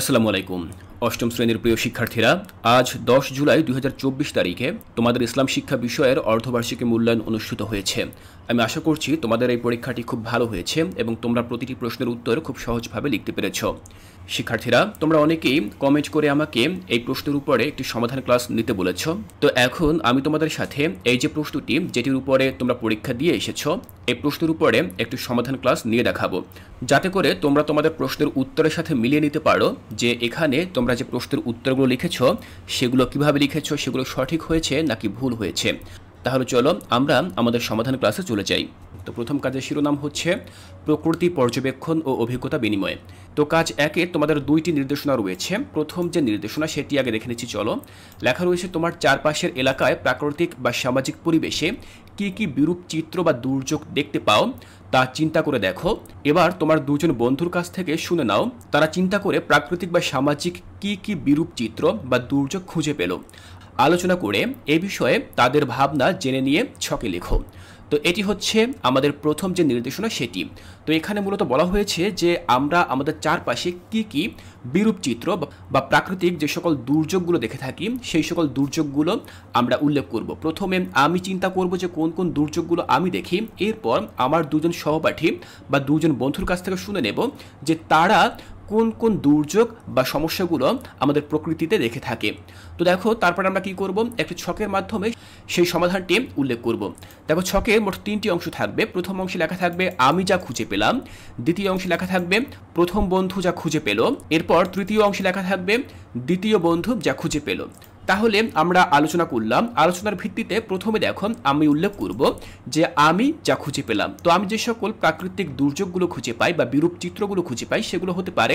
আসসালামু আলাইকুম অষ্টম শ্রেণীর প্রিয় শিক্ষার্থীরা আজ দশ জুলাই দুই তারিখে তোমাদের ইসলাম শিক্ষা বিষয়ের অর্ধবার্ষিকী মূল্যায়ন অনুষ্ঠিত হয়েছে আমি আশা করছি তোমাদের এই পরীক্ষাটি খুব ভালো হয়েছে এবং তোমরা প্রতিটি প্রশ্নের উত্তর খুব সহজভাবে লিখতে পেরেছ শিক্ষার্থীরা তোমরা অনেকেই কমেন্ট করে আমাকে এই প্রশ্নের উপরে একটি সমাধান ক্লাস নিতে বলেছ তো এখন আমি তোমাদের সাথে এই যে প্রশ্নটি যেটির উপরে তোমরা পরীক্ষা দিয়ে এসেছ এই প্রশ্নের উপরে একটি সমাধান ক্লাস নিয়ে দেখাবো যাতে করে তোমরা তোমাদের প্রশ্নের উত্তরের সাথে মিলিয়ে নিতে পারো যে এখানে তোমরা যে প্রশ্নের উত্তরগুলো লিখেছ সেগুলো কিভাবে লিখেছ সেগুলো সঠিক হয়েছে নাকি ভুল হয়েছে তাহলে চলো আমরা আমাদের সমাধান ক্লাসে চলে যাই তো প্রথম কাজের শিরোনাম হচ্ছে প্রকৃতি পর্যবেক্ষণ ও অভিজ্ঞতা বিনিময় তো কাজ একে তোমাদের দুইটি নির্দেশনা রয়েছে প্রথম যে নির্দেশনা সেটি আগে দেখে নিচ্ছি চলো লেখা রয়েছে তোমার চারপাশের এলাকায় প্রাকৃতিক বা সামাজিক পরিবেশে কি কি বিরূপ চিত্র বা দুর্যোগ দেখতে পাও তা চিন্তা করে দেখো এবার তোমার দুজন বন্ধুর কাছ থেকে শুনে নাও তারা চিন্তা করে প্রাকৃতিক বা সামাজিক কি কি বিরূপ চিত্র বা দুর্যোগ খুঁজে পেল আলোচনা করে এ বিষয়ে তাদের ভাবনা জেনে নিয়ে ছকে লেখো তো এটি হচ্ছে আমাদের প্রথম যে নির্দেশনা সেটি তো এখানে মূলত বলা হয়েছে যে আমরা আমাদের চারপাশে কি কি বিরূপ চিত্র বা প্রাকৃতিক যে সকল দুর্যোগগুলো দেখে থাকি সেই সকল দুর্যোগগুলো আমরা উল্লেখ করব প্রথমে আমি চিন্তা করব যে কোন কোন দুর্যোগগুলো আমি দেখি এরপর আমার দুজন সহপাঠী বা দুজন বন্ধুর কাছ থেকে শুনে নেব যে তারা কোন কোন দুর্যোগ বা সমস্যাগুলো আমাদের প্রকৃতিতে দেখে থাকে তো দেখো তারপর আমরা কি করব একটি ছকের মাধ্যমে সেই সমাধানটি উল্লেখ করব দেখো ছকে মোট তিনটি অংশ থাকবে প্রথম অংশে লেখা থাকবে আমি যা খুঁজে পেলাম দ্বিতীয় অংশে লেখা থাকবে প্রথম বন্ধু যা খুঁজে পেল এরপর তৃতীয় অংশে লেখা থাকবে দ্বিতীয় বন্ধু যা খুঁজে পেল তাহলে আমরা আলোচনা করলাম আলোচনার ভিত্তিতে প্রথমে দেখো আমি উল্লেখ করব যে আমি যা খুঁজে পেলাম তো আমি যে সকল প্রাকৃতিক দুর্যোগগুলো খুঁজে পাই বা বিরূপ চিত্রগুলো খুঁজে পাই সেগুলো হতে পারে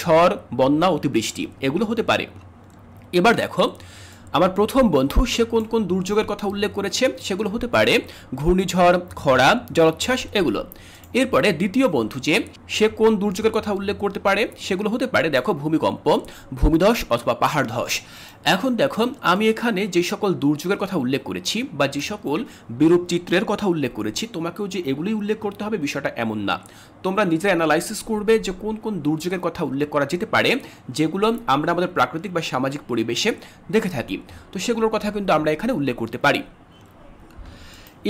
ঝড় বন্যা অতিবৃষ্টি এগুলো হতে পারে এবার দেখো আমার প্রথম বন্ধু সে কোন কোন দুর্যোগের কথা উল্লেখ করেছে সেগুলো হতে পারে ঘূর্ণিঝড় খরা জলোচ্ছ্বাস এগুলো এরপরে দ্বিতীয় বন্ধু যে সে কোন দুর্যোগের কথা উল্লেখ করতে পারে সেগুলো হতে পারে দেখো ভূমিকম্প ভূমিধস অথবা পাহাড় ধস এখন দেখো আমি এখানে যে সকল দুর্যোগের কথা উল্লেখ করেছি বা যে সকল বিরূপ চিত্রের কথা উল্লেখ করেছি তোমাকেও যে এগুলি উল্লেখ করতে হবে বিষয়টা এমন না তোমরা নিজে অ্যানালাইসিস করবে যে কোন কোন দুর্যোগের কথা উল্লেখ করা যেতে পারে যেগুলো আমরা আমাদের প্রাকৃতিক বা সামাজিক পরিবেশে দেখে থাকি তো সেগুলোর কথা কিন্তু আমরা এখানে উল্লেখ করতে পারি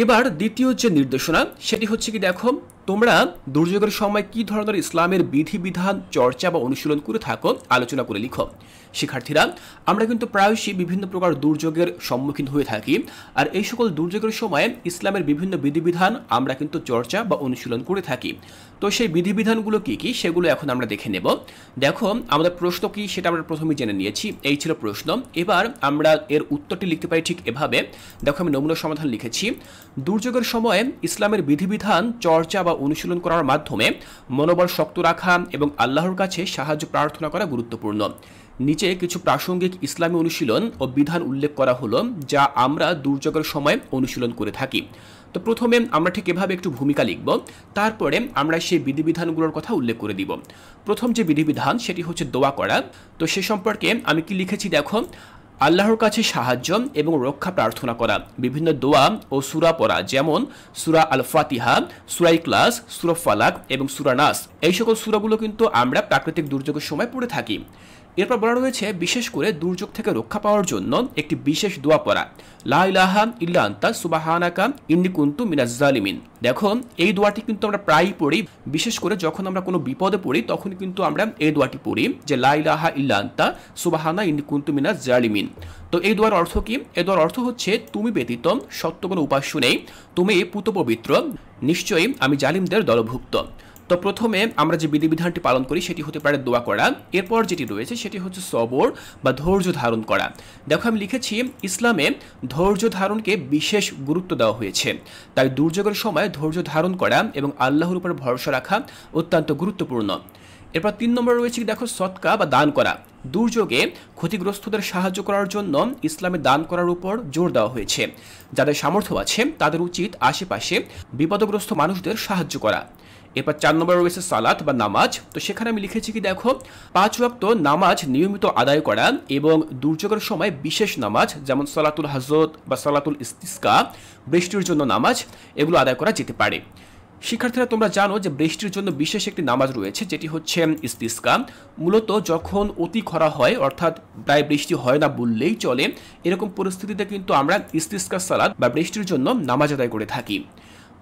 এবার দ্বিতীয় যে নির্দেশনা সেটি হচ্ছে কি দেখো তোমরা দুর্যোগের সময় কি ধরনের ইসলামের বিধিবিধান চর্চা বা অনুশীলন করে থাকো আলোচনা করে লিখো শিক্ষার্থীরা আমরা কিন্তু প্রায়শই বিভিন্ন প্রকার দুর্যোগের সম্মুখীন হয়ে থাকি আর এই সকল দুর্যোগের সময় ইসলামের বিভিন্ন বিধিবিধান আমরা কিন্তু চর্চা বা অনুশীলন করে থাকি তো সেই বিধিবিধানগুলো কী কী সেগুলো এখন আমরা দেখে নেব দেখো আমাদের প্রশ্ন কি সেটা আমরা প্রথমে জেনে নিয়েছি এই ছিল প্রশ্ন এবার আমরা এর উত্তরটি লিখতে পারি ঠিক এভাবে দেখো আমি নমুনা সমাধান লিখেছি দুর্যোগের সময় ইসলামের বিধিবিধান চর্চা বা অনুশীলন করার মাধ্যমে মনোবল শক্ত রাখা এবং আল্লাহর কাছে সাহায্য প্রার্থনা করা গুরুত্বপূর্ণ নিচে কিছু প্রাসঙ্গিক ইসলামী অনুশীলন ও বিধান উল্লেখ করা হলো যা আমরা দুর্যোগের সময় অনুশীলন করে থাকি তো প্রথমে আমরা ঠিক এভাবে একটু ভূমিকা লিখব তারপরে আমরা সেই বিধিবিধানগুলোর কথা উল্লেখ করে দিব প্রথম যে বিধিবিধান সেটি হচ্ছে দোয়া করা তো সে সম্পর্কে আমি কি লিখেছি দেখো আল্লাহর কাছে সাহায্য এবং রক্ষা প্রার্থনা করা বিভিন্ন দোয়া ও সুরা পড়া যেমন সুরা আল ফাতিহা সুরাই ক্লাস সুরা ফালাক এবং সুরানাস এই সকল সুরাগুলো কিন্তু আমরা প্রাকৃতিক দুর্যোগের সময় পড়ে থাকি এরপর বলা রয়েছে বিশেষ করে দুর্যোগ থেকে রক্ষা পাওয়ার জন্য একটি বিশেষ দোয়া পড়া লা ইলাহা ইল্লা আন্তা সুবাহানাকা ইন্নি কুন্তু জালিমিন দেখো এই দোয়াটি কিন্তু আমরা প্রায়ই পড়ি বিশেষ করে যখন আমরা কোনো বিপদে পড়ি তখন কিন্তু আমরা এই দোয়াটি পড়ি যে লা ইলাহা ইল্লা সুবাহানা ইন্নি কুন্তু মিনাজ তো এই দোয়ার অর্থ কি এই দোয়ার অর্থ হচ্ছে তুমি ব্যতীত সত্য কোনো উপাস্য নেই তুমি পুত পবিত্র নিশ্চয়ই আমি জালিমদের দলভুক্ত তো প্রথমে আমরা যে বিধিবিধানটি পালন করি সেটি হতে পারে দোয়া করা এরপর যেটি রয়েছে সেটি হচ্ছে সবর বা ধৈর্য ধারণ করা দেখো আমি লিখেছি ইসলামে ধৈর্য ধারণকে বিশেষ গুরুত্ব দেওয়া হয়েছে তাই দুর্যোগের সময় ধৈর্য ধারণ করা এবং আল্লাহর উপর ভরসা রাখা অত্যন্ত গুরুত্বপূর্ণ এরপর তিন নম্বর রয়েছে দেখো সৎকা বা দান করা দুর্যোগে ক্ষতিগ্রস্তদের সাহায্য করার জন্য ইসলামে দান করার উপর জোর দেওয়া হয়েছে যাদের সামর্থ্য আছে তাদের উচিত আশেপাশে বিপদগ্রস্ত মানুষদের সাহায্য করা এরপর চার নম্বর রয়েছে সালাত বা নামাজ তো সেখানে আমি লিখেছি কি দেখো পাঁচ রক্ত নামাজ নিয়মিত আদায় করা এবং দুর্যোগের সময় বিশেষ নামাজ যেমন সালাতুল হাজত বা সালাতুল ইস্তিস্কা বৃষ্টির জন্য নামাজ এগুলো আদায় করা যেতে পারে শিক্ষার্থীরা তোমরা জানো যে বৃষ্টির জন্য বিশেষ একটি নামাজ রয়েছে যেটি হচ্ছে ইস্তিস্কা মূলত যখন অতি খরা হয় অর্থাৎ প্রায় বৃষ্টি হয় না বললেই চলে এরকম পরিস্থিতিতে কিন্তু আমরা ইস্তিস্কা সালাদ বা বৃষ্টির জন্য নামাজ আদায় করে থাকি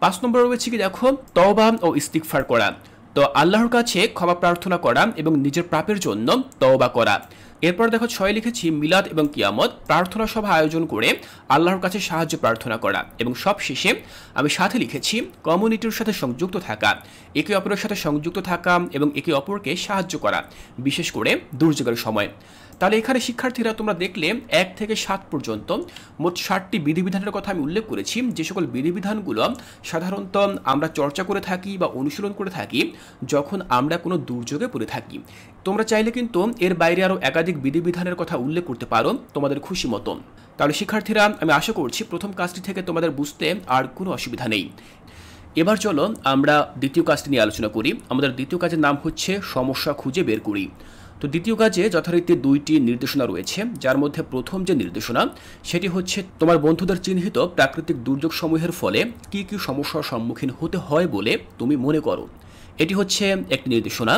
পাঁচ নম্বর রয়েছে কি দেখো তওবা ও ইস্তিকফার করা তো আল্লাহর কাছে ক্ষমা প্রার্থনা করা এবং নিজের প্রাপের জন্য তওবা করা এরপর দেখো ছয় লিখেছি মিলাদ এবং কিয়ামত প্রার্থনা সভা আয়োজন করে আল্লাহর কাছে সাহায্য প্রার্থনা করা এবং সব শেষে আমি সাথে লিখেছি কমিউনিটির সাথে সংযুক্ত থাকা একে অপরের সাথে সংযুক্ত থাকা এবং একে অপরকে সাহায্য করা বিশেষ করে দুর্যোগের সময় তাহলে এখানে শিক্ষার্থীরা তোমরা দেখলে এক থেকে সাত পর্যন্ত মোট ষাটটি বিধিবিধানের কথা আমি উল্লেখ করেছি যে সকল বিধিবিধানগুলো সাধারণত আমরা চর্চা করে থাকি বা অনুশীলন করে থাকি যখন আমরা কোনো দুর্যোগে পড়ে থাকি তোমরা চাইলে কিন্তু এর বাইরে আরও একাধিক বিধিবিধানের কথা উল্লেখ করতে পারো তোমাদের খুশি মতন তাহলে শিক্ষার্থীরা আমি আশা করছি প্রথম কাজটি থেকে তোমাদের বুঝতে আর কোনো অসুবিধা নেই এবার চলো আমরা দ্বিতীয় কাজটি নিয়ে আলোচনা করি আমাদের দ্বিতীয় কাজের নাম হচ্ছে সমস্যা খুঁজে বের করি তো দ্বিতীয় কাজে যথারীতি দুইটি নির্দেশনা রয়েছে যার মধ্যে প্রথম যে নির্দেশনা সেটি হচ্ছে তোমার বন্ধুদের চিহ্নিত প্রাকৃতিক দুর্যোগ সমূহের ফলে কি কি সমস্যার সম্মুখীন হতে হয় বলে তুমি মনে করো এটি হচ্ছে একটি নির্দেশনা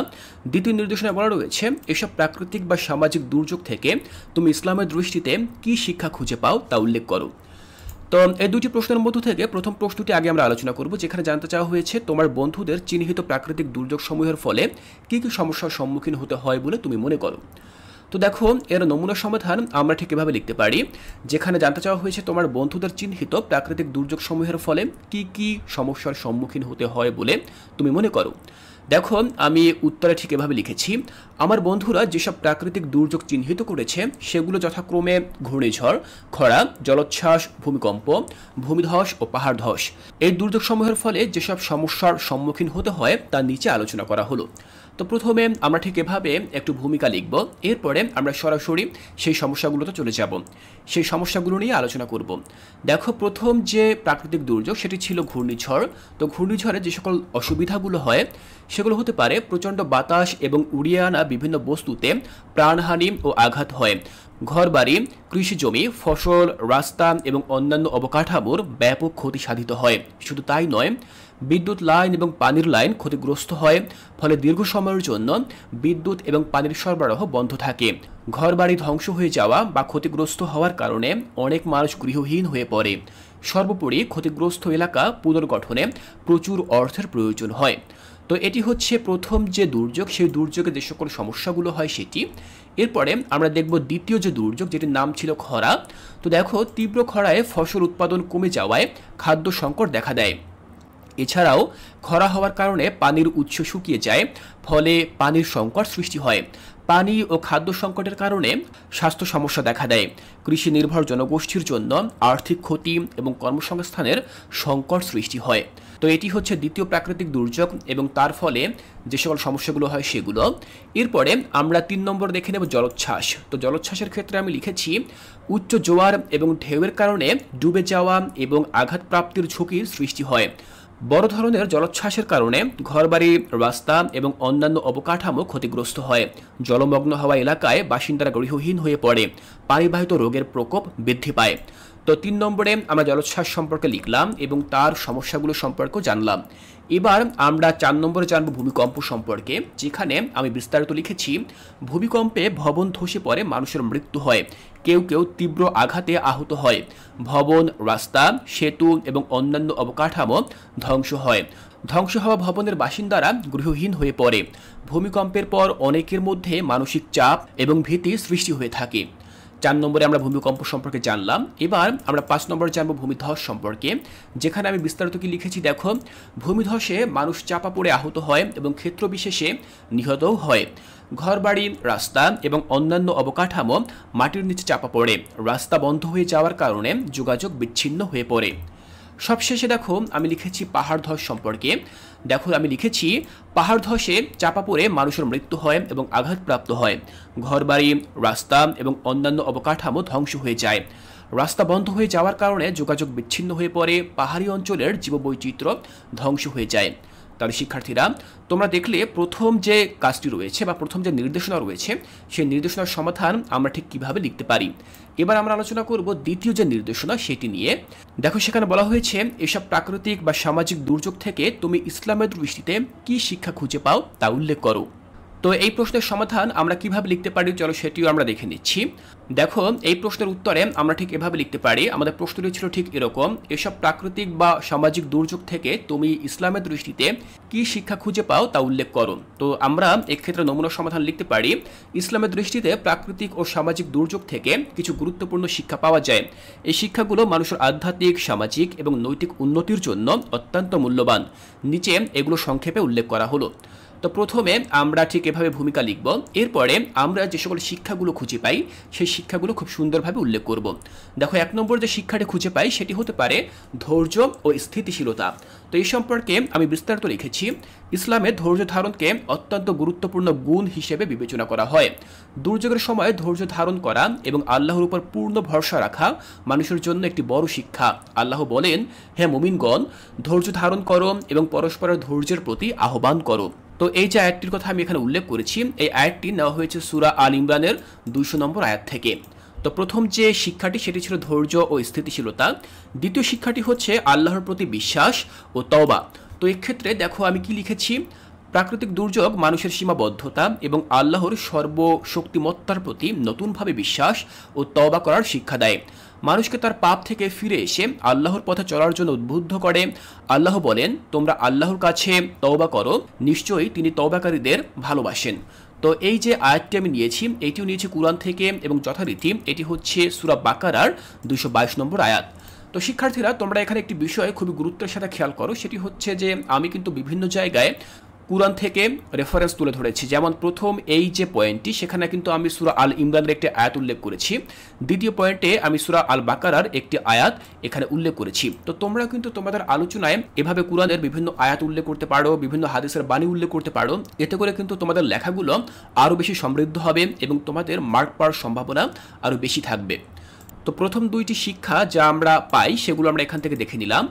দ্বিতীয় নির্দেশনায় বলা রয়েছে এসব প্রাকৃতিক বা সামাজিক দুর্যোগ থেকে তুমি ইসলামের দৃষ্টিতে কি শিক্ষা খুঁজে পাও তা উল্লেখ করো তো এই দুটি প্রশ্নের মধ্য থেকে প্রথম প্রশ্নটি আগে আমরা আলোচনা করব যেখানে জানতে চাওয়া হয়েছে তোমার বন্ধুদের চিহ্নিত প্রাকৃতিক দুর্যোগ সমূহের ফলে কী কী সমস্যার সম্মুখীন হতে হয় বলে তুমি মনে করো তো দেখো এর নমুনা সমাধান আমরা ঠিক এভাবে লিখতে পারি যেখানে জানতে চাওয়া হয়েছে তোমার বন্ধুদের চিহ্নিত প্রাকৃতিক দুর্যোগ সমূহের ফলে কি কি সমস্যার সম্মুখীন হতে হয় বলে তুমি মনে করো দেখো আমি উত্তরে ঠিক এভাবে লিখেছি আমার বন্ধুরা যেসব প্রাকৃতিক দুর্যোগ চিহ্নিত করেছে সেগুলো যথাক্রমে ঘূর্ণিঝড় খরা জলোচ্ছ্বাস ভূমিকম্প ভূমিধ্বস ও পাহাড় ধস এই সমূহের ফলে যেসব সমস্যার সম্মুখীন হতে হয় তা নিচে আলোচনা করা হলো তো প্রথমে আমরা ঠিক এভাবে একটু ভূমিকা লিখব এরপরে আমরা সরাসরি সেই সমস্যাগুলোতে চলে যাব সেই সমস্যাগুলো নিয়ে আলোচনা করব দেখো প্রথম যে প্রাকৃতিক দুর্যোগ সেটি ছিল ঘূর্ণিঝড় তো ঘূর্ণিঝড়ে যে সকল অসুবিধাগুলো হয় সেগুলো হতে পারে প্রচণ্ড বাতাস এবং উড়িয়ে আনা বিভিন্ন বস্তুতে প্রাণহানি ও আঘাত হয় ঘরবাড়ি কৃষিজমি ফসল রাস্তা এবং অন্যান্য অবকাঠামোর ব্যাপক ক্ষতি সাধিত হয় শুধু তাই নয় বিদ্যুৎ লাইন এবং পানির লাইন ক্ষতিগ্রস্ত হয় ফলে দীর্ঘ সময়ের জন্য বিদ্যুৎ এবং পানির সরবরাহ বন্ধ থাকে ঘরবাড়ি ধ্বংস হয়ে যাওয়া বা ক্ষতিগ্রস্ত হওয়ার কারণে অনেক মানুষ গৃহহীন হয়ে পড়ে সর্বোপরি ক্ষতিগ্রস্ত এলাকা পুনর্গঠনে প্রচুর অর্থের প্রয়োজন হয় তো এটি হচ্ছে প্রথম যে দুর্যোগ সেই দুর্যোগে যে সকল সমস্যাগুলো হয় সেটি এরপরে আমরা দেখব দ্বিতীয় যে দুর্যোগ যেটির নাম ছিল খরা তো দেখো তীব্র খরায় ফসল উৎপাদন কমে যাওয়ায় খাদ্য সংকট দেখা দেয় এছাড়াও খরা হওয়ার কারণে পানির উৎস শুকিয়ে যায় ফলে পানির সংকট সৃষ্টি হয় পানি ও খাদ্য সংকটের কারণে স্বাস্থ্য সমস্যা দেখা দেয় কৃষি নির্ভর জনগোষ্ঠীর জন্য আর্থিক ক্ষতি এবং কর্মসংস্থানের সংকট সৃষ্টি হয় তো এটি হচ্ছে দ্বিতীয় প্রাকৃতিক দুর্যোগ এবং তার ফলে যে সকল সমস্যাগুলো হয় সেগুলো এরপরে আমরা তিন নম্বর দেখে নেব জলোচ্ছ্বাস তো জলোচ্ছ্বাসের ক্ষেত্রে আমি লিখেছি উচ্চ জোয়ার এবং ঢেউয়ের কারণে ডুবে যাওয়া এবং আঘাতপ্রাপ্তির ঝুঁকির সৃষ্টি হয় বড় ধরনের জলোচ্ছ্বাসের কারণে ঘরবাড়ি রাস্তা এবং অন্যান্য অবকাঠামো ক্ষতিগ্রস্ত হয় জলমগ্ন হওয়া এলাকায় বাসিন্দারা গৃহহীন হয়ে পড়ে পারিবাহিত রোগের প্রকোপ বৃদ্ধি পায় তো তিন নম্বরে আমরা জলোচ্ছ্বাস সম্পর্কে লিখলাম এবং তার সমস্যাগুলো সম্পর্কেও জানলাম এবার আমরা চার নম্বরে জানব ভূমিকম্প সম্পর্কে যেখানে আমি বিস্তারিত লিখেছি ভূমিকম্পে ভবন ধসে পড়ে মানুষের মৃত্যু হয় কেউ কেউ তীব্র আঘাতে আহত হয় ভবন রাস্তা সেতু এবং অন্যান্য অবকাঠামো ধ্বংস হয় ধ্বংস হওয়া ভবনের বাসিন্দারা গৃহহীন হয়ে পড়ে ভূমিকম্পের পর অনেকের মধ্যে মানসিক চাপ এবং ভীতি সৃষ্টি হয়ে থাকে চার নম্বরে আমরা ভূমিকম্প সম্পর্কে জানলাম এবার আমরা পাঁচ নম্বরে জানবো ভূমিধস সম্পর্কে যেখানে আমি বিস্তারিত কি লিখেছি দেখো ভূমিধসে মানুষ চাপা পড়ে আহত হয় এবং ক্ষেত্র বিশেষে নিহতও হয় ঘরবাড়ি রাস্তা এবং অন্যান্য অবকাঠামো মাটির নিচে চাপা পড়ে রাস্তা বন্ধ হয়ে যাওয়ার কারণে যোগাযোগ বিচ্ছিন্ন হয়ে পড়ে সবশেষে দেখো আমি লিখেছি পাহাড় ধস সম্পর্কে দেখো আমি লিখেছি পাহাড় ধসে চাপা পড়ে মানুষের মৃত্যু হয় এবং আঘাতপ্রাপ্ত হয় ঘরবাড়ি রাস্তা এবং অন্যান্য অবকাঠামো ধ্বংস হয়ে যায় রাস্তা বন্ধ হয়ে যাওয়ার কারণে যোগাযোগ বিচ্ছিন্ন হয়ে পড়ে পাহাড়ি অঞ্চলের জীববৈচিত্র্য ধ্বংস হয়ে যায় তাহলে শিক্ষার্থীরা তোমরা দেখলে প্রথম যে কাজটি রয়েছে বা প্রথম যে নির্দেশনা রয়েছে সেই নির্দেশনার সমাধান আমরা ঠিক কিভাবে লিখতে পারি এবার আমরা আলোচনা করব দ্বিতীয় যে নির্দেশনা সেটি নিয়ে দেখো সেখানে বলা হয়েছে এসব প্রাকৃতিক বা সামাজিক দুর্যোগ থেকে তুমি ইসলামের দৃষ্টিতে কি শিক্ষা খুঁজে পাও তা উল্লেখ করো তো এই প্রশ্নের সমাধান আমরা কিভাবে লিখতে পারি চলো সেটিও আমরা দেখে নিচ্ছি দেখো এই প্রশ্নের উত্তরে আমরা ঠিক এভাবে লিখতে পারি আমাদের প্রশ্নটি ছিল ঠিক এরকম এসব প্রাকৃতিক বা সামাজিক দুর্যোগ থেকে তুমি ইসলামের দৃষ্টিতে কি শিক্ষা খুঁজে পাও তা উল্লেখ করো তো আমরা এক্ষেত্রে নমুনা সমাধান লিখতে পারি ইসলামের দৃষ্টিতে প্রাকৃতিক ও সামাজিক দুর্যোগ থেকে কিছু গুরুত্বপূর্ণ শিক্ষা পাওয়া যায় এই শিক্ষাগুলো মানুষের আধ্যাত্মিক সামাজিক এবং নৈতিক উন্নতির জন্য অত্যন্ত মূল্যবান নিচে এগুলো সংক্ষেপে উল্লেখ করা হলো তো প্রথমে আমরা ঠিক এভাবে ভূমিকা লিখব এরপরে আমরা যে সকল শিক্ষাগুলো খুঁজে পাই সেই শিক্ষাগুলো খুব সুন্দরভাবে উল্লেখ করব দেখো এক নম্বর যে শিক্ষাটি খুঁজে পাই সেটি হতে পারে ধৈর্য ও স্থিতিশীলতা তো এই সম্পর্কে আমি বিস্তারিত লিখেছি ইসলামে ধৈর্য ধারণকে অত্যন্ত গুরুত্বপূর্ণ গুণ হিসেবে বিবেচনা করা হয় দুর্যোগের সময় ধৈর্য ধারণ করা এবং আল্লাহর উপর পূর্ণ ভরসা রাখা মানুষের জন্য একটি বড় শিক্ষা আল্লাহ বলেন হ্যাঁ মুমিনগণ ধৈর্য ধারণ করো এবং পরস্পরের ধৈর্যের প্রতি আহ্বান করো তো এই যে আয়াতটির কথা আমি এখানে উল্লেখ করেছি এই আয়াতটি নেওয়া হয়েছে সুরা আল ইমরানের দুইশো নম্বর আয়াত থেকে তো প্রথম যে শিক্ষাটি সেটি ছিল ধৈর্য ও স্থিতিশীলতা দ্বিতীয় শিক্ষাটি হচ্ছে আল্লাহর প্রতি বিশ্বাস ও তওবা তো এক্ষেত্রে দেখো আমি কি লিখেছি প্রাকৃতিক দুর্যোগ মানুষের সীমাবদ্ধতা এবং আল্লাহর সর্বশক্তিমত্তার প্রতি নতুনভাবে বিশ্বাস ও তওবা করার শিক্ষা দেয় মানুষকে তার পাপ থেকে ফিরে এসে আল্লাহর পথে চলার জন্য উদ্বুদ্ধ করে আল্লাহ বলেন তোমরা আল্লাহর কাছে তওবা করো নিশ্চয়ই তিনি তওবাকারীদের ভালোবাসেন তো এই যে আয়াতটি আমি নিয়েছি এটিও নিয়েছি কোরআন থেকে এবং যথারীতি এটি হচ্ছে সুরা বাকারার দুশো নম্বর আয়াত তো শিক্ষার্থীরা তোমরা এখানে একটি বিষয় খুবই গুরুত্বের সাথে খেয়াল করো সেটি হচ্ছে যে আমি কিন্তু বিভিন্ন জায়গায় কোরআন থেকে রেফারেন্স তুলে ধরেছি যেমন প্রথম এই যে পয়েন্টটি সেখানে কিন্তু আমি সুরা আল ইমরানের একটি আয়াত উল্লেখ করেছি দ্বিতীয় পয়েন্টে আমি সুরা আল বাকারার একটি আয়াত এখানে উল্লেখ করেছি তো তোমরা কিন্তু তোমাদের আলোচনায় এভাবে কোরআনের বিভিন্ন আয়াত উল্লেখ করতে পারো বিভিন্ন হাদিসের বাণী উল্লেখ করতে পারো এতে করে কিন্তু তোমাদের লেখাগুলো আরও বেশি সমৃদ্ধ হবে এবং তোমাদের মার্ক পাওয়ার সম্ভাবনা আরও বেশি থাকবে তো প্রথম দুইটি শিক্ষা যা আমরা পাই সেগুলো আমরা এখান থেকে দেখে নিলাম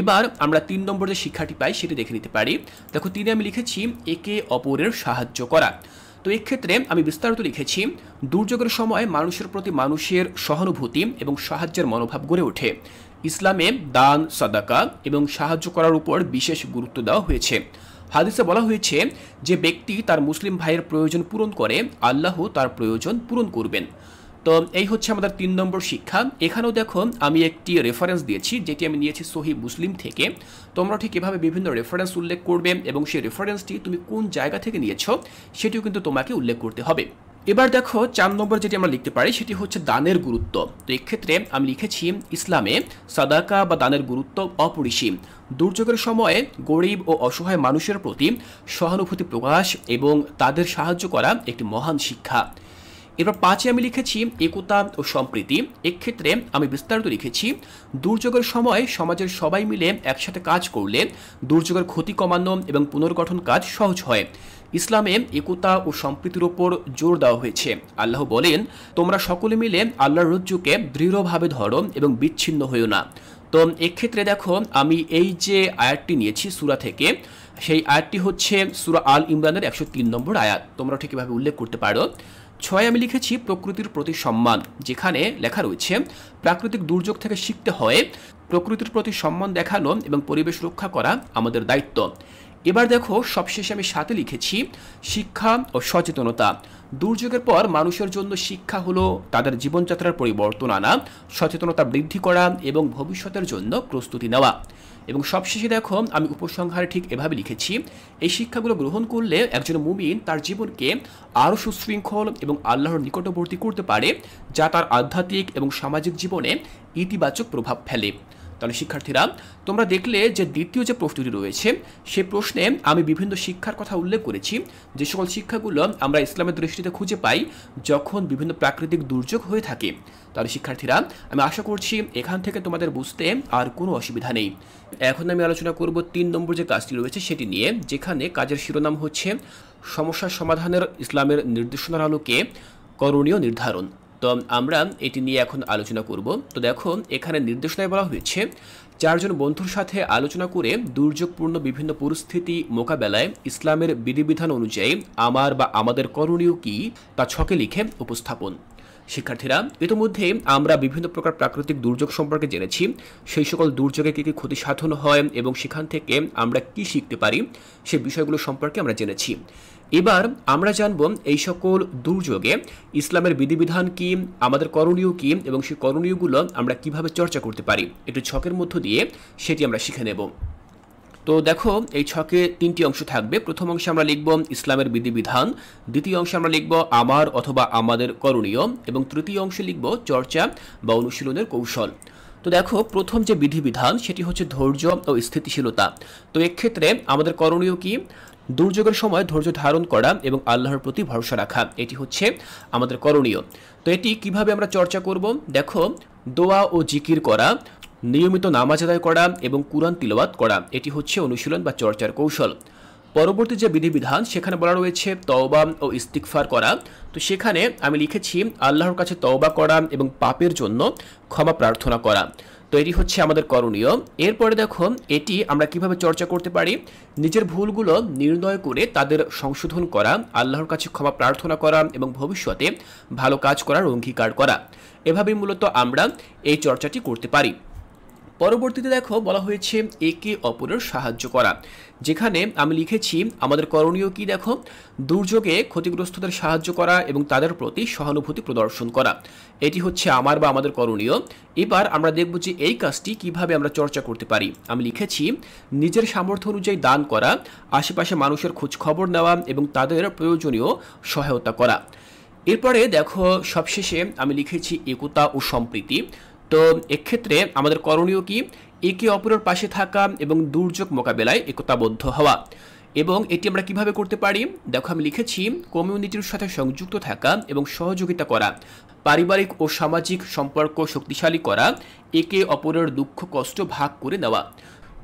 এবার আমরা তিন নম্বর যে শিক্ষাটি পাই সেটি দেখে নিতে পারি দেখো তিনি আমি লিখেছি একে অপরের সাহায্য করা তো এক্ষেত্রে আমি বিস্তারিত লিখেছি দুর্যোগের সময় মানুষের প্রতি মানুষের সহানুভূতি এবং সাহায্যের মনোভাব গড়ে ওঠে ইসলামে দান সাদাকা এবং সাহায্য করার উপর বিশেষ গুরুত্ব দেওয়া হয়েছে হাদিসে বলা হয়েছে যে ব্যক্তি তার মুসলিম ভাইয়ের প্রয়োজন পূরণ করে আল্লাহ তার প্রয়োজন পূরণ করবেন তো এই হচ্ছে আমাদের তিন নম্বর শিক্ষা এখানেও দেখো আমি একটি রেফারেন্স দিয়েছি যেটি আমি নিয়েছি সহি মুসলিম থেকে তোমরা ঠিক এভাবে বিভিন্ন রেফারেন্স উল্লেখ করবে এবং সেই রেফারেন্সটি তুমি কোন জায়গা থেকে নিয়েছো সেটিও কিন্তু তোমাকে উল্লেখ করতে হবে এবার দেখো চার নম্বর যেটি আমরা লিখতে পারি সেটি হচ্ছে দানের গুরুত্ব তো এক্ষেত্রে আমি লিখেছি ইসলামে সাদাকা বা দানের গুরুত্ব অপরিসীম দুর্যোগের সময়ে গরিব ও অসহায় মানুষের প্রতি সহানুভূতি প্রকাশ এবং তাদের সাহায্য করা একটি মহান শিক্ষা এরপর পাঁচে আমি লিখেছি একতা ও সম্প্রীতি এক্ষেত্রে আমি বিস্তারিত লিখেছি দুর্যোগের সময় সমাজের সবাই মিলে একসাথে কাজ করলে দুর্যোগের ক্ষতি কমানো এবং পুনর্গঠন কাজ সহজ হয় ইসলামে একতা ও সম্প্রীতির ওপর জোর দেওয়া হয়েছে আল্লাহ বলেন তোমরা সকলে মিলে আল্লাহর রজ্জুকে দৃঢ়ভাবে ধরো এবং বিচ্ছিন্ন হইও না তো এক্ষেত্রে দেখো আমি এই যে আয়াতটি নিয়েছি সুরা থেকে সেই আয়াতটি হচ্ছে সুরা আল ইমরানের একশো তিন নম্বর আয়াত তোমরা ঠিকভাবে উল্লেখ করতে পারো ছয় আমি লিখেছি প্রকৃতির প্রতি সম্মান যেখানে লেখা রয়েছে প্রাকৃতিক দুর্যোগ থেকে শিখতে হয় প্রকৃতির প্রতি সম্মান দেখানো এবং পরিবেশ রক্ষা করা আমাদের দায়িত্ব এবার দেখো সবশেষে আমি সাথে লিখেছি শিক্ষা ও সচেতনতা দুর্যোগের পর মানুষের জন্য শিক্ষা হলো তাদের জীবনযাত্রার পরিবর্তন আনা সচেতনতা বৃদ্ধি করা এবং ভবিষ্যতের জন্য প্রস্তুতি নেওয়া এবং সবশেষে দেখো আমি উপসংহারে ঠিক এভাবে লিখেছি এই শিক্ষাগুলো গ্রহণ করলে একজন মুমিন তার জীবনকে আরও সুশৃঙ্খল এবং আল্লাহর নিকটবর্তী করতে পারে যা তার আধ্যাত্মিক এবং সামাজিক জীবনে ইতিবাচক প্রভাব ফেলে তাহলে শিক্ষার্থীরা তোমরা দেখলে যে দ্বিতীয় যে প্রশ্নটি রয়েছে সে প্রশ্নে আমি বিভিন্ন শিক্ষার কথা উল্লেখ করেছি যে সকল শিক্ষাগুলো আমরা ইসলামের দৃষ্টিতে খুঁজে পাই যখন বিভিন্ন প্রাকৃতিক দুর্যোগ হয়ে থাকে তাহলে শিক্ষার্থীরা আমি আশা করছি এখান থেকে তোমাদের বুঝতে আর কোনো অসুবিধা নেই এখন আমি আলোচনা করব তিন নম্বর যে কাজটি রয়েছে সেটি নিয়ে যেখানে কাজের শিরোনাম হচ্ছে সমস্যা সমাধানের ইসলামের নির্দেশনার আলোকে করণীয় নির্ধারণ তো আমরা এটি নিয়ে এখন আলোচনা করব তো দেখো এখানে নির্দেশনায় বলা হয়েছে চারজন বন্ধুর সাথে আলোচনা করে দুর্যোগপূর্ণ বিভিন্ন পরিস্থিতি মোকাবেলায় ইসলামের বিধিবিধান অনুযায়ী আমার বা আমাদের করণীয় কি তা ছকে লিখে উপস্থাপন শিক্ষার্থীরা ইতিমধ্যে আমরা বিভিন্ন প্রকার প্রাকৃতিক দুর্যোগ সম্পর্কে জেনেছি সেই সকল দুর্যোগে কী কী ক্ষতি সাধন হয় এবং সেখান থেকে আমরা কি শিখতে পারি সে বিষয়গুলো সম্পর্কে আমরা জেনেছি এবার আমরা জানব এই সকল দুর্যোগে ইসলামের বিধিবিধান কি আমাদের করণীয় কি এবং সেই করণীয়গুলো আমরা কিভাবে চর্চা করতে পারি একটু ছকের মধ্য দিয়ে সেটি আমরা শিখে নেব তো দেখো এই ছকে তিনটি অংশ থাকবে প্রথম অংশে আমরা লিখব ইসলামের বিধিবিধান দ্বিতীয় অংশে আমরা লিখব আমার অথবা আমাদের করণীয় এবং তৃতীয় অংশে লিখব চর্চা বা অনুশীলনের কৌশল তো দেখো প্রথম যে বিধিবিধান সেটি হচ্ছে ধৈর্য ও স্থিতিশীলতা তো এক্ষেত্রে আমাদের করণীয় কি দুর্যোগের সময় ধৈর্য ধারণ করা এবং আল্লাহর প্রতি ভরসা রাখা এটি হচ্ছে আমাদের করণীয় তো এটি কিভাবে আমরা চর্চা করব দেখো দোয়া ও জিকির করা নিয়মিত নামাজ আদায় করা এবং কুরআন তিলবাত করা এটি হচ্ছে অনুশীলন বা চর্চার কৌশল পরবর্তী যে বিধিবিধান সেখানে বলা রয়েছে তওবা ও ইস্তিকফার করা তো সেখানে আমি লিখেছি আল্লাহর কাছে তওবা করা এবং পাপের জন্য ক্ষমা প্রার্থনা করা তৈরি হচ্ছে আমাদের করণীয় এরপরে দেখো এটি আমরা কিভাবে চর্চা করতে পারি নিজের ভুলগুলো নির্ণয় করে তাদের সংশোধন করা আল্লাহর কাছে ক্ষমা প্রার্থনা করা এবং ভবিষ্যতে ভালো কাজ করার অঙ্গীকার করা এভাবেই মূলত আমরা এই চর্চাটি করতে পারি পরবর্তীতে দেখো বলা হয়েছে একে অপরের সাহায্য করা যেখানে আমি লিখেছি আমাদের করণীয় কি দেখো দুর্যোগে ক্ষতিগ্রস্তদের সাহায্য করা এবং তাদের প্রতি সহানুভূতি প্রদর্শন করা এটি হচ্ছে আমার বা আমাদের করণীয় এবার আমরা দেখব যে এই কাজটি কিভাবে আমরা চর্চা করতে পারি আমি লিখেছি নিজের সামর্থ্য অনুযায়ী দান করা আশেপাশে মানুষের খোঁজ খবর নেওয়া এবং তাদের প্রয়োজনীয় সহায়তা করা এরপরে দেখো সবশেষে আমি লিখেছি একতা ও সম্প্রীতি তো এক্ষেত্রে আমাদের করণীয় কি একে অপরের পাশে থাকা এবং দুর্যোগ মোকাবেলায় একতাবদ্ধ হওয়া এবং এটি আমরা কিভাবে করতে পারি দেখো আমি লিখেছি কমিউনিটির সাথে সংযুক্ত থাকা এবং সহযোগিতা করা পারিবারিক ও সামাজিক সম্পর্ক শক্তিশালী করা একে অপরের দুঃখ কষ্ট ভাগ করে নেওয়া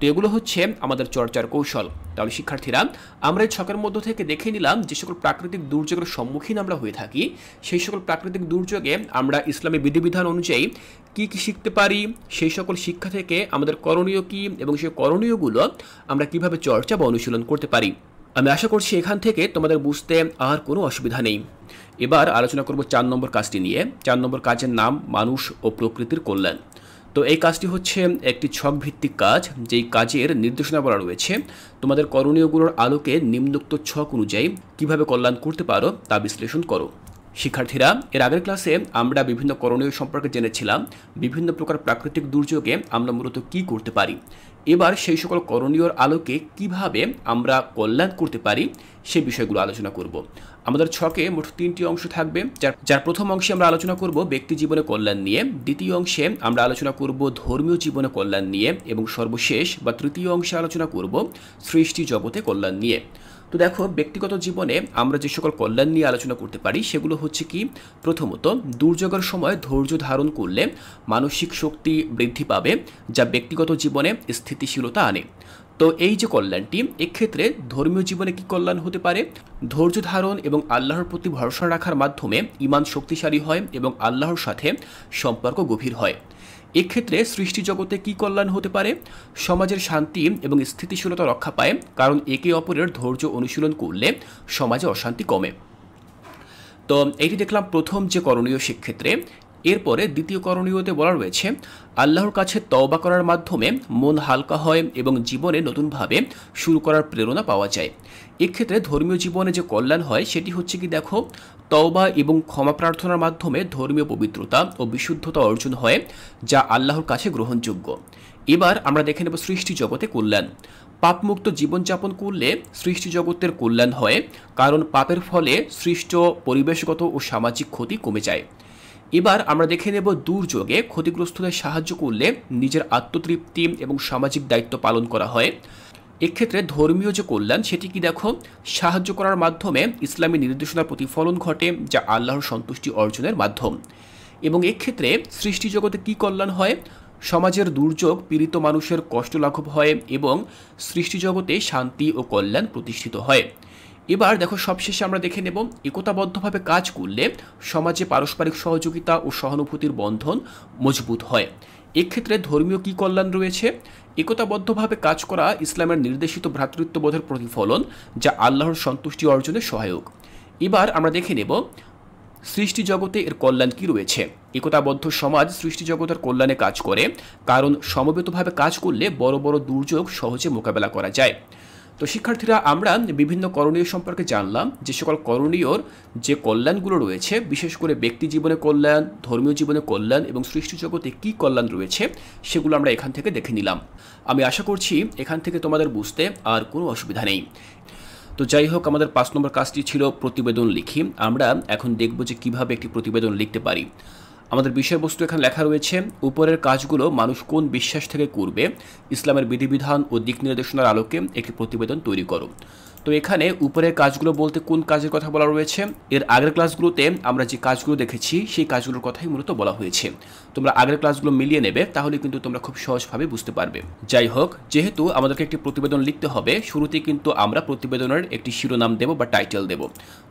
তো এগুলো হচ্ছে আমাদের চর্চার কৌশল তাহলে শিক্ষার্থীরা আমরা এই ছকের মধ্য থেকে দেখে নিলাম যে সকল প্রাকৃতিক দুর্যোগের সম্মুখীন আমরা হয়ে থাকি সেই সকল প্রাকৃতিক দুর্যোগে আমরা ইসলামী বিধিবিধান অনুযায়ী কি কি শিখতে পারি সেই সকল শিক্ষা থেকে আমাদের করণীয় কি এবং সেই করণীয়গুলো আমরা কিভাবে চর্চা বা অনুশীলন করতে পারি আমি আশা করছি এখান থেকে তোমাদের বুঝতে আর কোনো অসুবিধা নেই এবার আলোচনা করব চার নম্বর কাজটি নিয়ে চার নম্বর কাজের নাম মানুষ ও প্রকৃতির কল্যাণ তো এই কাজটি হচ্ছে একটি ছক ভিত্তিক কাজ যেই কাজের নির্দেশনা বলা রয়েছে তোমাদের করণীয়গুলোর আলোকে নিম্নোক্ত ছক অনুযায়ী কিভাবে কল্যাণ করতে পারো তা বিশ্লেষণ করো শিক্ষার্থীরা এর আগের ক্লাসে আমরা বিভিন্ন করণীয় সম্পর্কে জেনেছিলাম বিভিন্ন প্রকার প্রাকৃতিক দুর্যোগে আমরা মূলত কি করতে পারি এবার সেই সকল করণীয়র আলোকে কিভাবে আমরা কল্যাণ করতে পারি সে বিষয়গুলো আলোচনা করব আমাদের ছকে মোট তিনটি অংশ থাকবে যার যার প্রথম অংশে আমরা আলোচনা করব ব্যক্তি জীবনে কল্যাণ নিয়ে দ্বিতীয় অংশে আমরা আলোচনা করব ধর্মীয় জীবনে কল্যাণ নিয়ে এবং সর্বশেষ বা তৃতীয় অংশে আলোচনা করব সৃষ্টি জগতে কল্যাণ নিয়ে তো দেখো ব্যক্তিগত জীবনে আমরা যে সকল কল্যাণ নিয়ে আলোচনা করতে পারি সেগুলো হচ্ছে কি প্রথমত দুর্যোগের সময় ধৈর্য ধারণ করলে মানসিক শক্তি বৃদ্ধি পাবে যা ব্যক্তিগত জীবনে স্থিতিশীলতা আনে তো এই যে কল্যাণটি এক্ষেত্রে ধর্মীয় জীবনে কি কল্যাণ হতে পারে ধৈর্য ধারণ এবং আল্লাহর প্রতি ভরসা রাখার মাধ্যমে ইমান শক্তিশালী হয় এবং আল্লাহর সাথে সম্পর্ক গভীর হয় এক্ষেত্রে সৃষ্টিজগতে কি কল্যাণ হতে পারে সমাজের শান্তি এবং স্থিতিশীলতা রক্ষা পায় কারণ একে অপরের ধৈর্য অনুশীলন করলে সমাজে অশান্তি কমে তো এটি দেখলাম প্রথম যে করণীয় সেক্ষেত্রে এরপরে দ্বিতীয় করণীয়তে বলা রয়েছে আল্লাহর কাছে তওবা করার মাধ্যমে মন হালকা হয় এবং জীবনে নতুনভাবে শুরু করার প্রেরণা পাওয়া যায় এক্ষেত্রে ধর্মীয় জীবনে যে কল্যাণ হয় সেটি হচ্ছে কি দেখো তওবা এবং ক্ষমা প্রার্থনার মাধ্যমে ধর্মীয় পবিত্রতা ও বিশুদ্ধতা অর্জন হয় যা আল্লাহর কাছে গ্রহণযোগ্য এবার আমরা দেখে নেব সৃষ্টি জগতে কল্যাণ পাপমুক্ত জীবনযাপন করলে সৃষ্টি জগতের কল্যাণ হয় কারণ পাপের ফলে সৃষ্ট পরিবেশগত ও সামাজিক ক্ষতি কমে যায় এবার আমরা দেখে নেব দুর্যোগে ক্ষতিগ্রস্তদের সাহায্য করলে নিজের আত্মতৃপ্তি এবং সামাজিক দায়িত্ব পালন করা হয় এক্ষেত্রে ধর্মীয় যে কল্যাণ সেটি কি দেখো সাহায্য করার মাধ্যমে ইসলামী নির্দেশনার প্রতিফলন ঘটে যা আল্লাহর সন্তুষ্টি অর্জনের মাধ্যম এবং এক্ষেত্রে সৃষ্টি জগতে কী কল্যাণ হয় সমাজের দুর্যোগ পীড়িত মানুষের কষ্ট লাঘব হয় এবং সৃষ্টি জগতে শান্তি ও কল্যাণ প্রতিষ্ঠিত হয় এবার দেখো সবশেষে আমরা দেখে নেব একতাবদ্ধভাবে কাজ করলে সমাজে পারস্পরিক সহযোগিতা ও সহানুভূতির বন্ধন মজবুত হয় এক্ষেত্রে ধর্মীয় কী কল্যাণ রয়েছে একতাবদ্ধভাবে কাজ করা ইসলামের নির্দেশিত ভ্রাতৃত্ববোধের প্রতিফলন যা আল্লাহর সন্তুষ্টি অর্জনে সহায়ক এবার আমরা দেখে নেব সৃষ্টি জগতে এর কল্যাণ কি রয়েছে একতাবদ্ধ সমাজ সৃষ্টি জগতের কল্যাণে কাজ করে কারণ সমবেতভাবে কাজ করলে বড় বড় দুর্যোগ সহজে মোকাবেলা করা যায় তো শিক্ষার্থীরা আমরা বিভিন্ন করণীয় সম্পর্কে জানলাম যে সকল করণীয়র যে কল্যাণগুলো রয়েছে বিশেষ করে ব্যক্তি জীবনে কল্যাণ ধর্মীয় জীবনে কল্যাণ এবং সৃষ্টি জগতে কী কল্যাণ রয়েছে সেগুলো আমরা এখান থেকে দেখে নিলাম আমি আশা করছি এখান থেকে তোমাদের বুঝতে আর কোনো অসুবিধা নেই তো যাই হোক আমাদের পাঁচ নম্বর কাজটি ছিল প্রতিবেদন লিখি আমরা এখন দেখব যে কিভাবে একটি প্রতিবেদন লিখতে পারি আমাদের বিষয়বস্তু এখানে লেখা রয়েছে উপরের কাজগুলো মানুষ কোন বিশ্বাস থেকে করবে ইসলামের বিধিবিধান ও দিক নির্দেশনার আলোকে একটি প্রতিবেদন তৈরি করো তো এখানে উপরের কাজগুলো বলতে কোন কাজের কথা বলা রয়েছে এর আগের ক্লাসগুলোতে আমরা যে কাজগুলো দেখেছি সেই কাজগুলোর কথাই মূলত বলা হয়েছে তোমরা আগের ক্লাসগুলো মিলিয়ে নেবে তাহলে কিন্তু তোমরা খুব সহজভাবে বুঝতে পারবে যাই হোক যেহেতু আমাদেরকে একটি প্রতিবেদন লিখতে হবে শুরুতে কিন্তু আমরা প্রতিবেদনের একটি শিরোনাম দেব বা টাইটেল দেব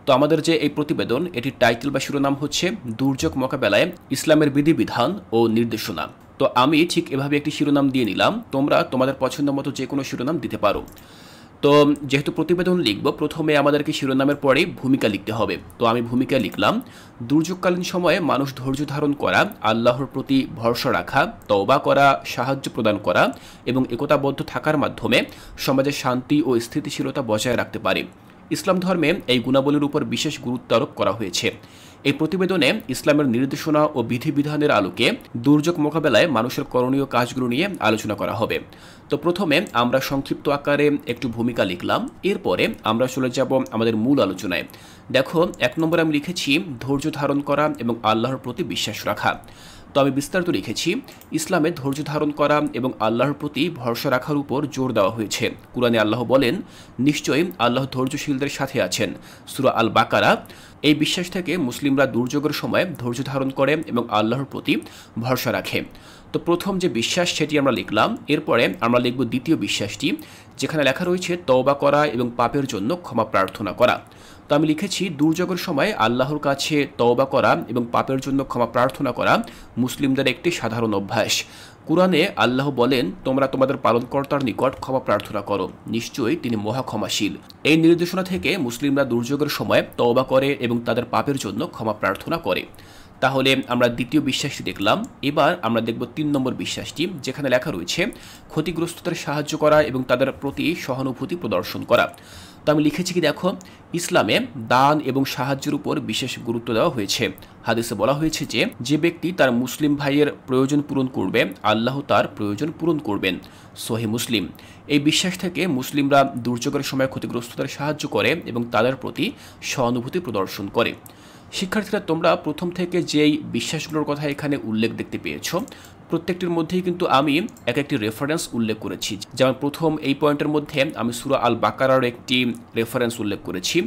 তো আমাদের যে এই প্রতিবেদন এটির টাইটেল বা শিরোনাম হচ্ছে দুর্যোগ মোকাবেলায় ইসলামের বিধিবিধান ও নির্দেশনা তো আমি ঠিক এভাবে একটি শিরোনাম দিয়ে নিলাম তোমরা তোমাদের পছন্দ মতো যে কোনো শিরোনাম দিতে পারো তো যেহেতু প্রতিবেদন লিখব প্রথমে আমাদেরকে শিরোনামের পরেই ভূমিকা লিখতে হবে তো আমি ভূমিকা লিখলাম দুর্যোগকালীন সময়ে মানুষ ধৈর্য ধারণ করা আল্লাহর প্রতি ভরসা রাখা তওবা করা সাহায্য প্রদান করা এবং একতাবদ্ধ থাকার মাধ্যমে সমাজের শান্তি ও স্থিতিশীলতা বজায় রাখতে পারে ইসলাম ধর্মে এই গুণাবলীর উপর বিশেষ গুরুত্ব আরোপ করা হয়েছে এই প্রতিবেদনে ইসলামের নির্দেশনা ও বিধিবিধানের আলোকে দুর্যোগ মোকাবেলায় মানুষের করণীয় কাজগুলো নিয়ে আলোচনা করা হবে তো প্রথমে আমরা সংক্ষিপ্ত আকারে একটু ভূমিকা লিখলাম এরপরে আমরা চলে যাব আমাদের মূল আলোচনায় দেখো এক নম্বরে আমি লিখেছি ধৈর্য ধারণ করা এবং আল্লাহর প্রতি বিশ্বাস রাখা তবে বিস্তারিত রেখেছি ইসলামে ধৈর্য ধারণ করা এবং আল্লাহর প্রতি ভরসা রাখার উপর জোর দেওয়া হয়েছে কুরআনে আল্লাহ বলেন নিশ্চয়ই আল্লাহ ধৈর্যশীলদের সাথে আছেন সুরা আল বাকারা এই বিশ্বাস থেকে মুসলিমরা দুর্যোগের সময় ধৈর্য ধারণ করে এবং আল্লাহর প্রতি ভরসা রাখে তো প্রথম যে বিশ্বাস সেটি আমরা লিখলাম এরপরে আমরা লিখব দ্বিতীয় বিশ্বাসটি যেখানে লেখা রয়েছে তওবা করা এবং পাপের জন্য ক্ষমা প্রার্থনা করা তো আমি লিখেছি দুর্যোগের সময় আল্লাহর কাছে তওবা করা এবং পাপের জন্য ক্ষমা প্রার্থনা করা মুসলিমদের একটি সাধারণ অভ্যাস কোরআনে আল্লাহ বলেন তোমরা তোমাদের পালনকর্তার নিকট ক্ষমা প্রার্থনা করো নিশ্চয়ই তিনি মহাক্ষমাশীল এই নির্দেশনা থেকে মুসলিমরা দুর্যোগের সময় তওবা করে এবং তাদের পাপের জন্য ক্ষমা প্রার্থনা করে তাহলে আমরা দ্বিতীয় বিশ্বাসটি দেখলাম এবার আমরা দেখব তিন নম্বর বিশ্বাসটি যেখানে লেখা রয়েছে ক্ষতিগ্রস্তদের সাহায্য করা এবং তাদের প্রতি সহানুভূতি প্রদর্শন করা তো আমি লিখেছি কি দেখো ইসলামে দান এবং সাহায্যের উপর বিশেষ গুরুত্ব দেওয়া হয়েছে হাদিসে বলা হয়েছে যে যে ব্যক্তি তার মুসলিম ভাইয়ের প্রয়োজন পূরণ করবে আল্লাহ তার প্রয়োজন পূরণ করবেন সোহে মুসলিম এই বিশ্বাস থেকে মুসলিমরা দুর্যোগের সময় ক্ষতিগ্রস্ততার সাহায্য করে এবং তাদের প্রতি সহানুভূতি প্রদর্শন করে শিক্ষার্থীরা তোমরা প্রথম থেকে যেই বিশ্বাসগুলোর কথা এখানে উল্লেখ দেখতে পেয়েছ প্রত্যেকটির মধ্যেই কিন্তু আমি এক একটি রেফারেন্স উল্লেখ করেছি যেমন প্রথম এই পয়েন্টের মধ্যে আমি সুরা আল বাকারার একটি রেফারেন্স উল্লেখ করেছি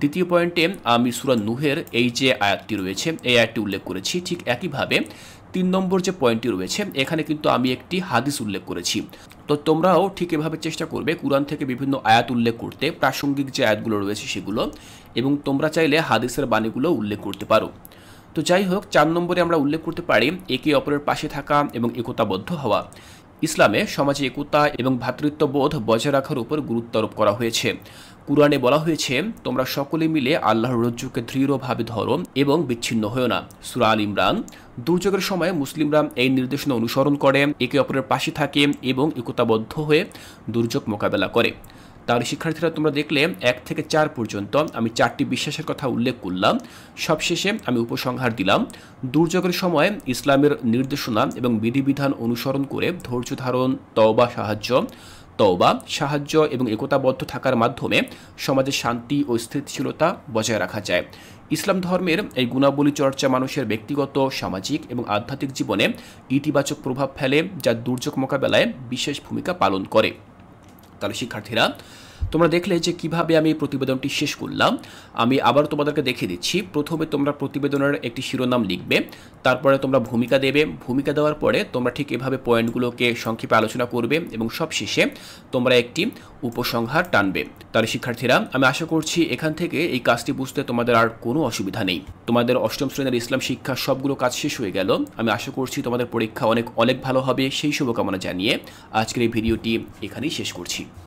দ্বিতীয় পয়েন্টে আমি সুরা নুহের এই যে আয়াতটি রয়েছে এই আয়াতটি উল্লেখ করেছি ঠিক একইভাবে তিন নম্বর যে পয়েন্টটি রয়েছে এখানে কিন্তু আমি একটি হাদিস উল্লেখ করেছি তো তোমরাও ঠিক এভাবে চেষ্টা করবে কোরআন থেকে বিভিন্ন আয়াত উল্লেখ করতে প্রাসঙ্গিক যে আয়াতগুলো রয়েছে সেগুলো এবং তোমরা চাইলে হাদিসের বাণীগুলো উল্লেখ করতে পারো তো যাই হোক চার নম্বরে আমরা উল্লেখ করতে পারি একে অপরের পাশে থাকা এবং একতাবদ্ধ হওয়া ইসলামে সমাজে একতা এবং ভ্রাতৃত্ববোধ বজায় রাখার উপর গুরুত্ব আরোপ করা হয়েছে কুরআনে বলা হয়েছে তোমরা সকলে মিলে আল্লাহর রজ্জুকে দৃঢ়ভাবে ধরো এবং বিচ্ছিন্ন হয়েও না সুরা আল ইমরান দুর্যোগের সময় মুসলিমরা এই নির্দেশনা অনুসরণ করে একে অপরের পাশে থাকে এবং একতাবদ্ধ হয়ে দুর্যোগ মোকাবেলা করে তার শিক্ষার্থীরা তোমরা দেখলে এক থেকে চার পর্যন্ত আমি চারটি বিশ্বাসের কথা উল্লেখ করলাম সবশেষে আমি উপসংহার দিলাম দুর্যোগের সময় ইসলামের নির্দেশনা এবং বিধিবিধান অনুসরণ করে ধৈর্য ধারণ তওবা সাহায্য তওবা সাহায্য এবং একতাবদ্ধ থাকার মাধ্যমে সমাজে শান্তি ও স্থিতিশীলতা বজায় রাখা যায় ইসলাম ধর্মের এই গুণাবলী চর্চা মানুষের ব্যক্তিগত সামাজিক এবং আধ্যাত্মিক জীবনে ইতিবাচক প্রভাব ফেলে যা দুর্যোগ মোকাবেলায় বিশেষ ভূমিকা পালন করে তাহলে শিক্ষার্থীরা তোমরা দেখলে যে কিভাবে আমি প্রতিবেদনটি শেষ করলাম আমি আবার তোমাদেরকে দেখে দিচ্ছি প্রথমে তোমরা প্রতিবেদনের একটি শিরোনাম লিখবে তারপরে তোমরা ভূমিকা দেবে ভূমিকা দেওয়ার পরে তোমরা ঠিক এভাবে পয়েন্টগুলোকে সংক্ষেপে আলোচনা করবে এবং সব শেষে তোমরা একটি উপসংহার টানবে তার শিক্ষার্থীরা আমি আশা করছি এখান থেকে এই কাজটি বুঝতে তোমাদের আর কোনো অসুবিধা নেই তোমাদের অষ্টম শ্রেণীর ইসলাম শিক্ষা সবগুলো কাজ শেষ হয়ে গেল আমি আশা করছি তোমাদের পরীক্ষা অনেক অনেক ভালো হবে সেই শুভকামনা জানিয়ে আজকের এই ভিডিওটি এখানেই শেষ করছি